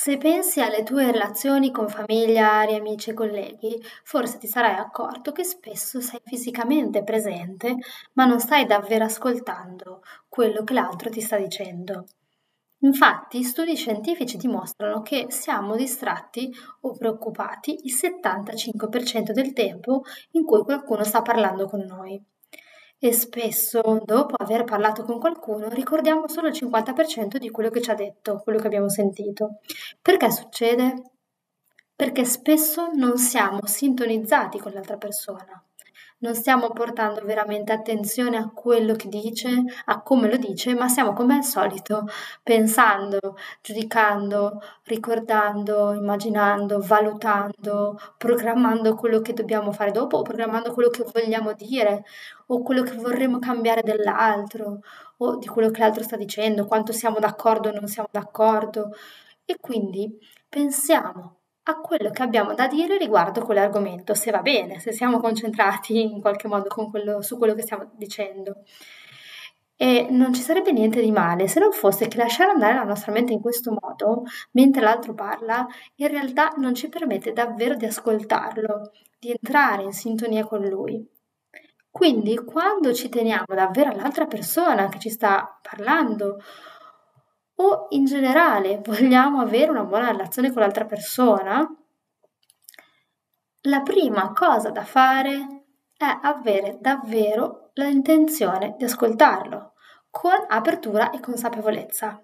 Se pensi alle tue relazioni con familiari, amici e colleghi, forse ti sarai accorto che spesso sei fisicamente presente, ma non stai davvero ascoltando quello che l'altro ti sta dicendo. Infatti, studi scientifici dimostrano che siamo distratti o preoccupati il 75% del tempo in cui qualcuno sta parlando con noi e spesso, dopo aver parlato con qualcuno, ricordiamo solo il 50% di quello che ci ha detto, quello che abbiamo sentito. Perché succede? Perché spesso non siamo sintonizzati con l'altra persona non stiamo portando veramente attenzione a quello che dice, a come lo dice, ma stiamo come al solito pensando, giudicando, ricordando, immaginando, valutando, programmando quello che dobbiamo fare dopo, o programmando quello che vogliamo dire o quello che vorremmo cambiare dell'altro o di quello che l'altro sta dicendo, quanto siamo d'accordo o non siamo d'accordo. E quindi pensiamo a quello che abbiamo da dire riguardo quell'argomento, se va bene, se siamo concentrati in qualche modo quello, su quello che stiamo dicendo. E non ci sarebbe niente di male se non fosse che lasciare andare la nostra mente in questo modo, mentre l'altro parla, in realtà non ci permette davvero di ascoltarlo, di entrare in sintonia con lui. Quindi quando ci teniamo davvero all'altra persona che ci sta parlando, o in generale vogliamo avere una buona relazione con l'altra persona, la prima cosa da fare è avere davvero l'intenzione di ascoltarlo con apertura e consapevolezza.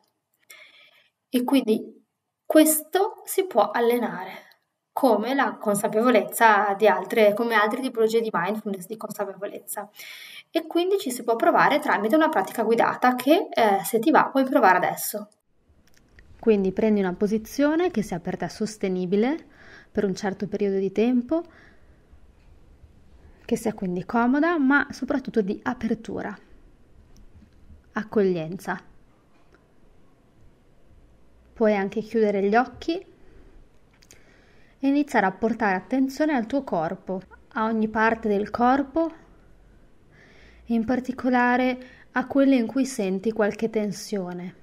E quindi questo si può allenare, come la consapevolezza di altre, come altre tipologie di mindfulness di consapevolezza e quindi ci si può provare tramite una pratica guidata che eh, se ti va puoi provare adesso. Quindi prendi una posizione che sia per te sostenibile per un certo periodo di tempo, che sia quindi comoda, ma soprattutto di apertura, accoglienza. Puoi anche chiudere gli occhi e iniziare a portare attenzione al tuo corpo, a ogni parte del corpo in particolare a quelle in cui senti qualche tensione.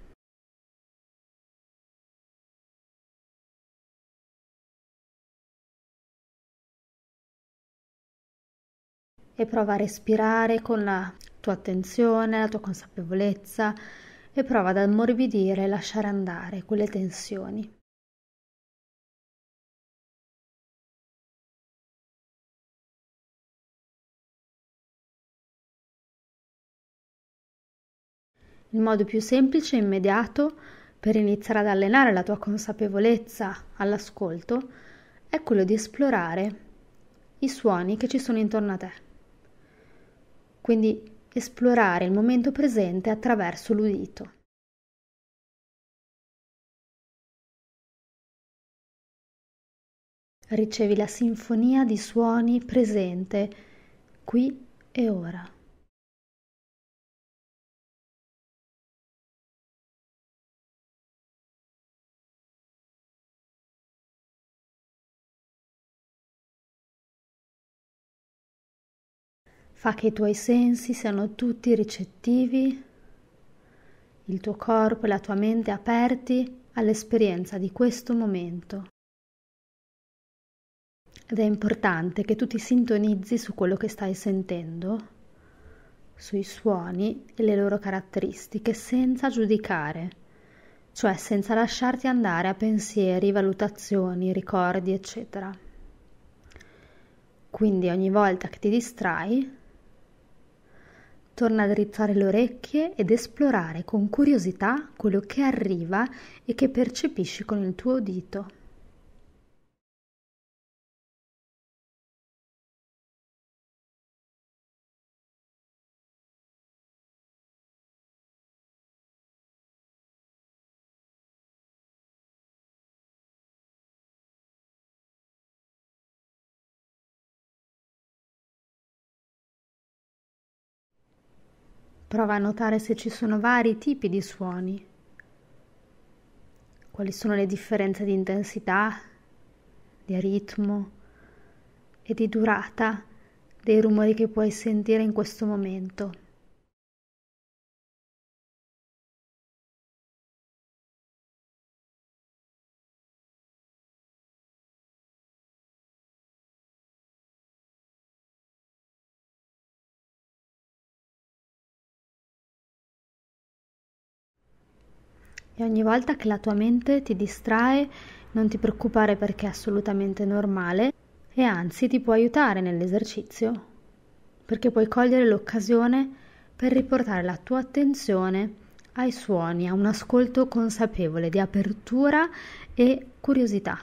E prova a respirare con la tua attenzione, la tua consapevolezza e prova ad ammorbidire e lasciare andare quelle tensioni. Il modo più semplice e immediato per iniziare ad allenare la tua consapevolezza all'ascolto è quello di esplorare i suoni che ci sono intorno a te. Quindi esplorare il momento presente attraverso l'udito. Ricevi la sinfonia di suoni presente qui e ora. Fa che i tuoi sensi siano tutti ricettivi, il tuo corpo e la tua mente aperti all'esperienza di questo momento. Ed è importante che tu ti sintonizzi su quello che stai sentendo, sui suoni e le loro caratteristiche senza giudicare, cioè senza lasciarti andare a pensieri, valutazioni, ricordi, eccetera. Quindi ogni volta che ti distrai, Torna a drizzare le orecchie ed esplorare con curiosità quello che arriva e che percepisci con il tuo udito. Prova a notare se ci sono vari tipi di suoni, quali sono le differenze di intensità, di ritmo e di durata dei rumori che puoi sentire in questo momento. E ogni volta che la tua mente ti distrae, non ti preoccupare perché è assolutamente normale e anzi ti può aiutare nell'esercizio, perché puoi cogliere l'occasione per riportare la tua attenzione ai suoni, a un ascolto consapevole di apertura e curiosità.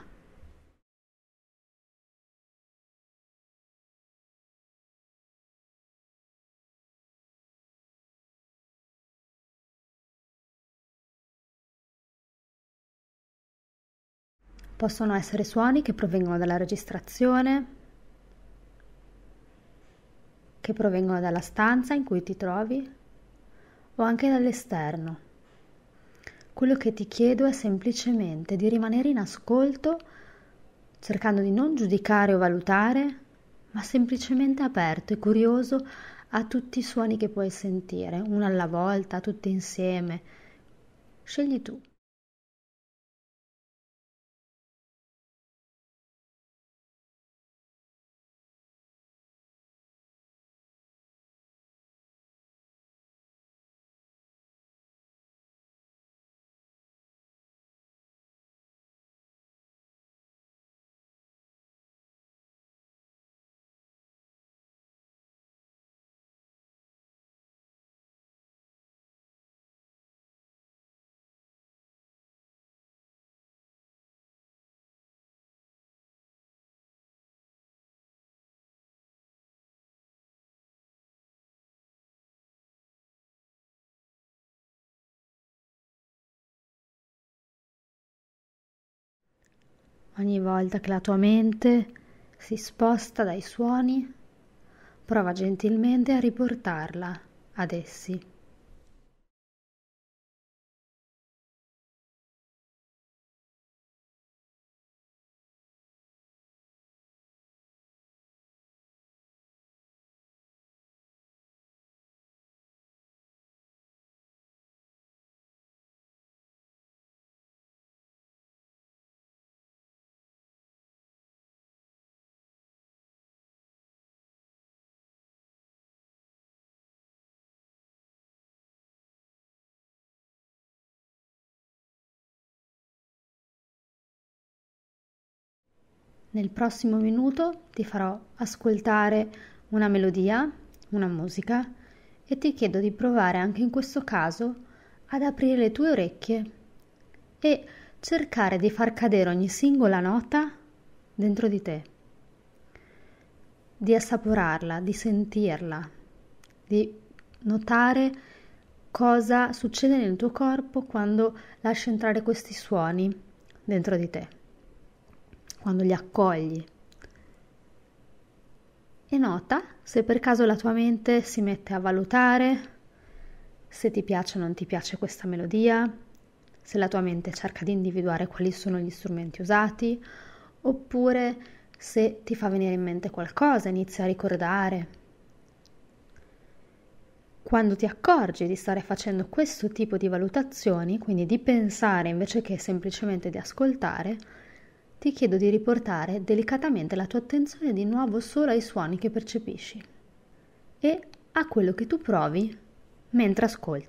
Possono essere suoni che provengono dalla registrazione, che provengono dalla stanza in cui ti trovi o anche dall'esterno. Quello che ti chiedo è semplicemente di rimanere in ascolto cercando di non giudicare o valutare, ma semplicemente aperto e curioso a tutti i suoni che puoi sentire, uno alla volta, tutti insieme. Scegli tu. Ogni volta che la tua mente si sposta dai suoni, prova gentilmente a riportarla ad essi. Nel prossimo minuto ti farò ascoltare una melodia, una musica e ti chiedo di provare anche in questo caso ad aprire le tue orecchie e cercare di far cadere ogni singola nota dentro di te, di assaporarla, di sentirla, di notare cosa succede nel tuo corpo quando lasci entrare questi suoni dentro di te quando li accogli. E nota se per caso la tua mente si mette a valutare se ti piace o non ti piace questa melodia, se la tua mente cerca di individuare quali sono gli strumenti usati, oppure se ti fa venire in mente qualcosa, inizia a ricordare. Quando ti accorgi di stare facendo questo tipo di valutazioni, quindi di pensare invece che semplicemente di ascoltare, ti chiedo di riportare delicatamente la tua attenzione di nuovo solo ai suoni che percepisci e a quello che tu provi mentre ascolti.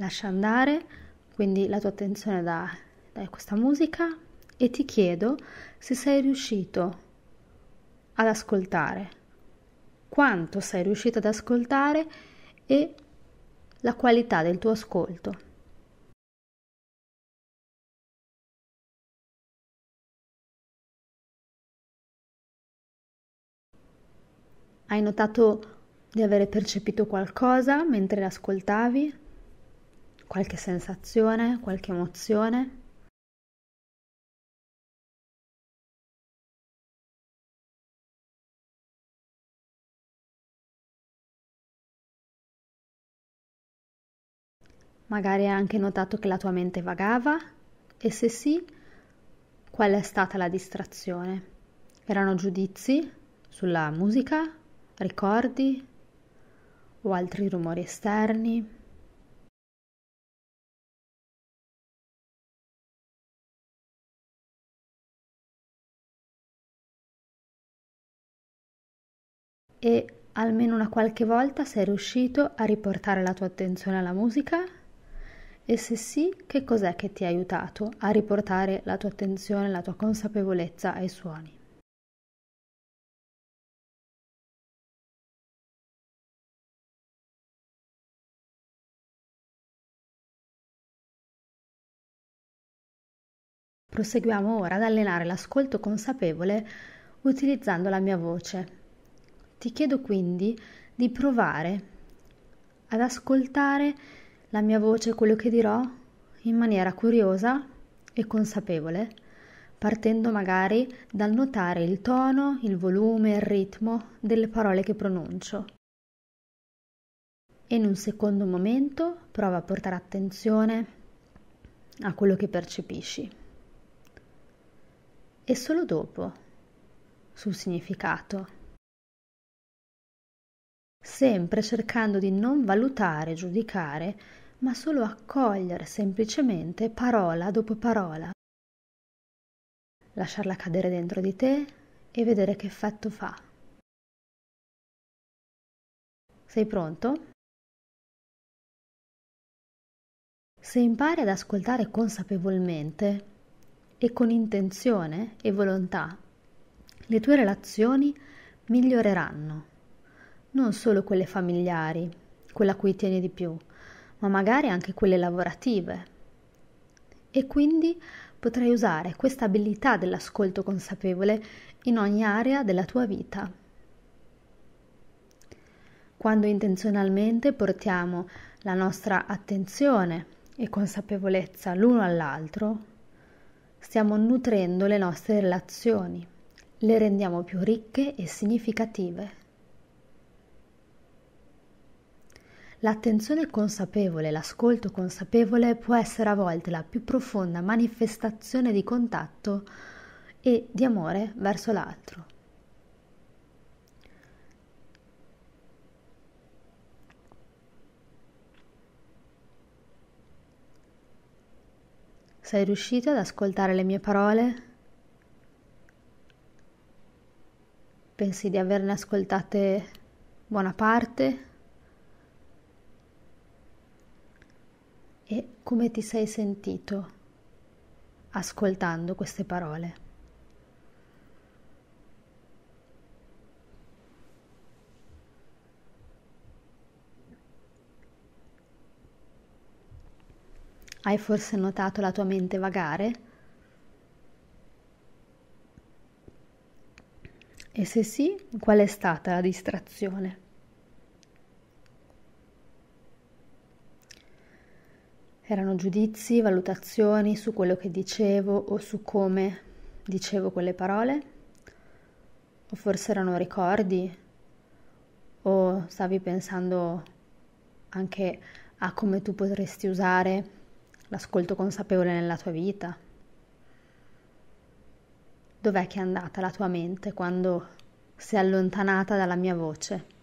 lascia andare quindi la tua attenzione da, da questa musica e ti chiedo se sei riuscito ad ascoltare, quanto sei riuscito ad ascoltare e la qualità del tuo ascolto. Hai notato di avere percepito qualcosa mentre l'ascoltavi? qualche sensazione, qualche emozione? Magari hai anche notato che la tua mente vagava e se sì, qual è stata la distrazione? Erano giudizi sulla musica, ricordi o altri rumori esterni? e almeno una qualche volta sei riuscito a riportare la tua attenzione alla musica? E se sì, che cos'è che ti ha aiutato a riportare la tua attenzione, la tua consapevolezza ai suoni? Proseguiamo ora ad allenare l'ascolto consapevole utilizzando la mia voce ti chiedo quindi di provare ad ascoltare la mia voce, quello che dirò, in maniera curiosa e consapevole, partendo magari dal notare il tono, il volume, il ritmo delle parole che pronuncio. E in un secondo momento prova a portare attenzione a quello che percepisci. E solo dopo sul significato sempre cercando di non valutare, giudicare, ma solo accogliere semplicemente parola dopo parola. Lasciarla cadere dentro di te e vedere che effetto fa. Sei pronto? Se impari ad ascoltare consapevolmente e con intenzione e volontà, le tue relazioni miglioreranno non solo quelle familiari, quella a cui tieni di più, ma magari anche quelle lavorative. E quindi potrai usare questa abilità dell'ascolto consapevole in ogni area della tua vita. Quando intenzionalmente portiamo la nostra attenzione e consapevolezza l'uno all'altro, stiamo nutrendo le nostre relazioni, le rendiamo più ricche e significative. L'attenzione consapevole, l'ascolto consapevole può essere a volte la più profonda manifestazione di contatto e di amore verso l'altro. Sei riuscito ad ascoltare le mie parole? Pensi di averne ascoltate buona parte? come ti sei sentito ascoltando queste parole. Hai forse notato la tua mente vagare? E se sì, qual è stata la distrazione? Erano giudizi, valutazioni su quello che dicevo o su come dicevo quelle parole? O forse erano ricordi? O stavi pensando anche a come tu potresti usare l'ascolto consapevole nella tua vita? Dov'è che è andata la tua mente quando si è allontanata dalla mia voce?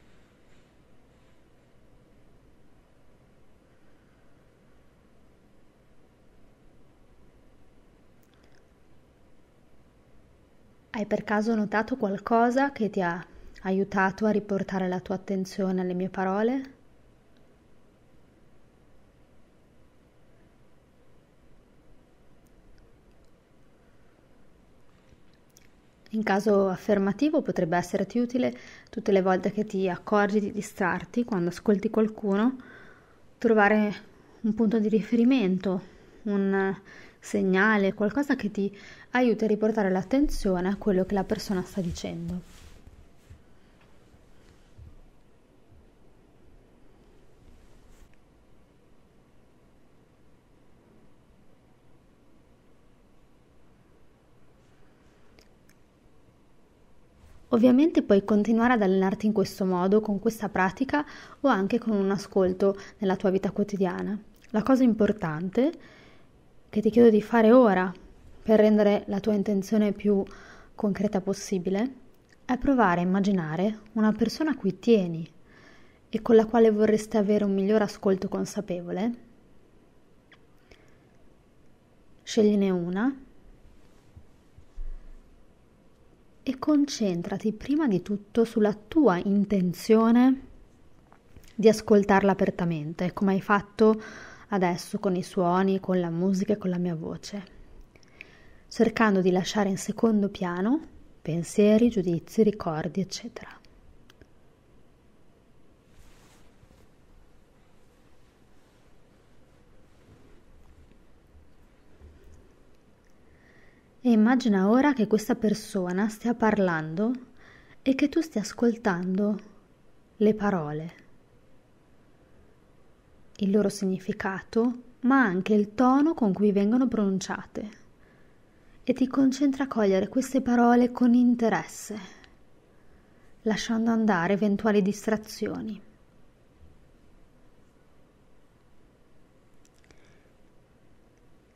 Hai per caso notato qualcosa che ti ha aiutato a riportare la tua attenzione alle mie parole? In caso affermativo potrebbe esserti utile tutte le volte che ti accorgi di distrarti quando ascolti qualcuno, trovare un punto di riferimento, un segnale, qualcosa che ti aiuti a riportare l'attenzione a quello che la persona sta dicendo. Ovviamente puoi continuare ad allenarti in questo modo, con questa pratica o anche con un ascolto nella tua vita quotidiana. La cosa importante è che ti chiedo di fare ora per rendere la tua intenzione più concreta possibile è provare a immaginare una persona a cui tieni e con la quale vorresti avere un miglior ascolto consapevole. Scegliene una e concentrati prima di tutto sulla tua intenzione di ascoltarla apertamente, come hai fatto adesso con i suoni, con la musica e con la mia voce, cercando di lasciare in secondo piano pensieri, giudizi, ricordi, eccetera. E immagina ora che questa persona stia parlando e che tu stia ascoltando le parole il loro significato, ma anche il tono con cui vengono pronunciate. E ti concentra a cogliere queste parole con interesse, lasciando andare eventuali distrazioni.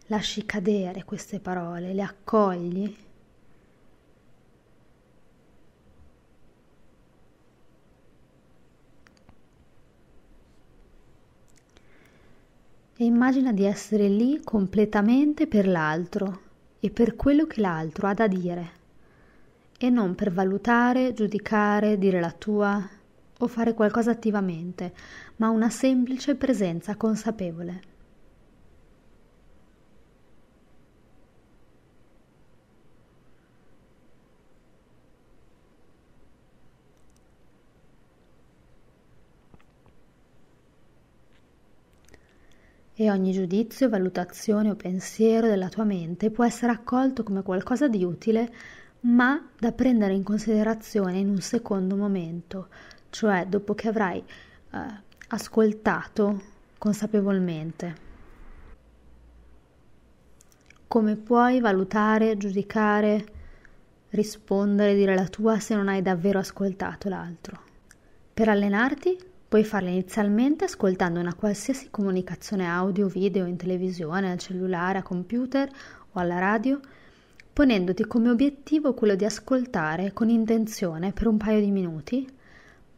Lasci cadere queste parole, le accogli e immagina di essere lì completamente per l'altro e per quello che l'altro ha da dire e non per valutare, giudicare, dire la tua o fare qualcosa attivamente, ma una semplice presenza consapevole. e ogni giudizio, valutazione o pensiero della tua mente può essere accolto come qualcosa di utile, ma da prendere in considerazione in un secondo momento, cioè dopo che avrai eh, ascoltato consapevolmente. Come puoi valutare, giudicare, rispondere, dire la tua se non hai davvero ascoltato l'altro? Per allenarti Puoi farla inizialmente ascoltando una qualsiasi comunicazione audio, video, in televisione, al cellulare, a computer o alla radio, ponendoti come obiettivo quello di ascoltare con intenzione per un paio di minuti,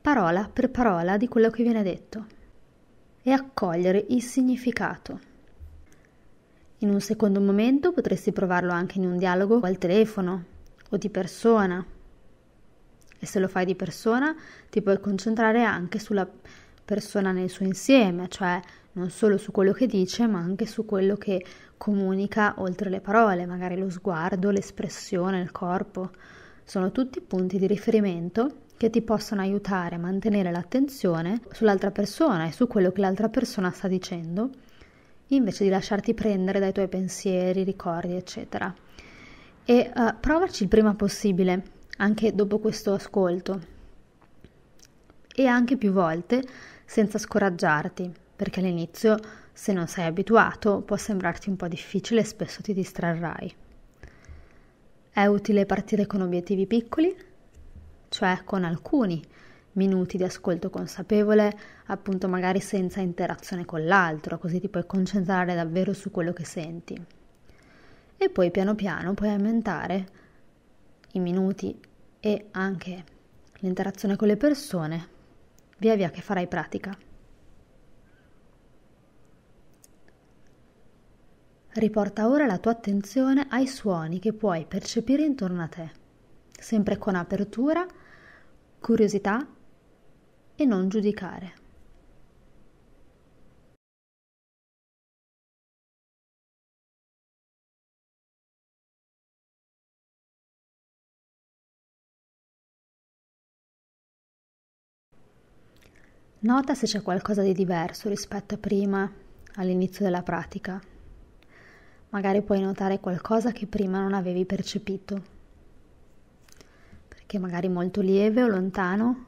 parola per parola di quello che viene detto e accogliere il significato. In un secondo momento potresti provarlo anche in un dialogo al telefono o di persona e se lo fai di persona ti puoi concentrare anche sulla persona nel suo insieme, cioè non solo su quello che dice, ma anche su quello che comunica oltre le parole, magari lo sguardo, l'espressione, il corpo. Sono tutti punti di riferimento che ti possono aiutare a mantenere l'attenzione sull'altra persona e su quello che l'altra persona sta dicendo, invece di lasciarti prendere dai tuoi pensieri, ricordi, eccetera. E uh, eh, provaci il prima possibile anche dopo questo ascolto e anche più volte senza scoraggiarti, perché all'inizio, se non sei abituato, può sembrarti un po' difficile e spesso ti distrarrai. È utile partire con obiettivi piccoli, cioè con alcuni minuti di ascolto consapevole, appunto magari senza interazione con l'altro, così ti puoi concentrare davvero su quello che senti. E poi piano piano puoi aumentare i minuti e anche l'interazione con le persone, via via che farai pratica. Riporta ora la tua attenzione ai suoni che puoi percepire intorno a te, sempre con apertura, curiosità e non giudicare. Nota se c'è qualcosa di diverso rispetto a prima, all'inizio della pratica. Magari puoi notare qualcosa che prima non avevi percepito, perché magari molto lieve o lontano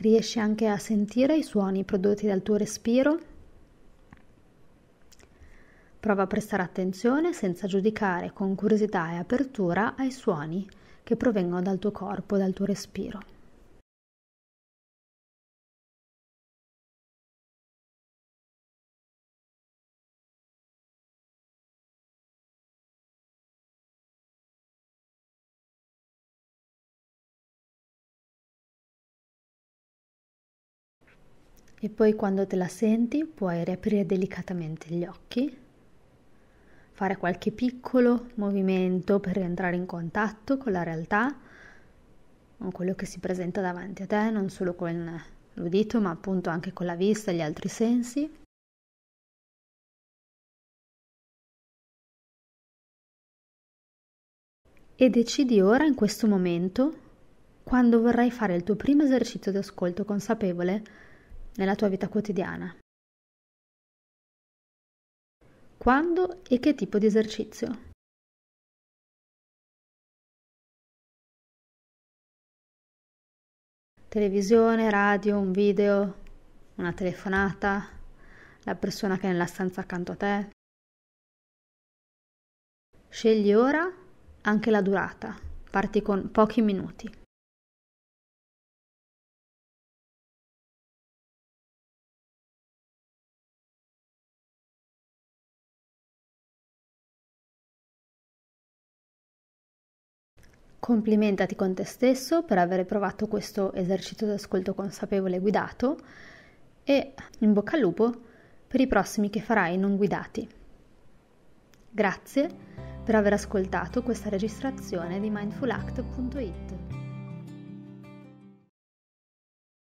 Riesci anche a sentire i suoni prodotti dal tuo respiro? Prova a prestare attenzione senza giudicare con curiosità e apertura ai suoni che provengono dal tuo corpo, dal tuo respiro. E poi quando te la senti puoi riaprire delicatamente gli occhi, fare qualche piccolo movimento per rientrare in contatto con la realtà, con quello che si presenta davanti a te, non solo con l'udito, ma appunto anche con la vista e gli altri sensi. E decidi ora, in questo momento, quando vorrai fare il tuo primo esercizio di ascolto consapevole nella tua vita quotidiana. Quando e che tipo di esercizio? Televisione, radio, un video, una telefonata, la persona che è nella stanza accanto a te. Scegli ora anche la durata, parti con pochi minuti. Complimentati con te stesso per aver provato questo esercizio di ascolto consapevole guidato e in bocca al lupo per i prossimi che farai non guidati. Grazie per aver ascoltato questa registrazione di mindfulact.it.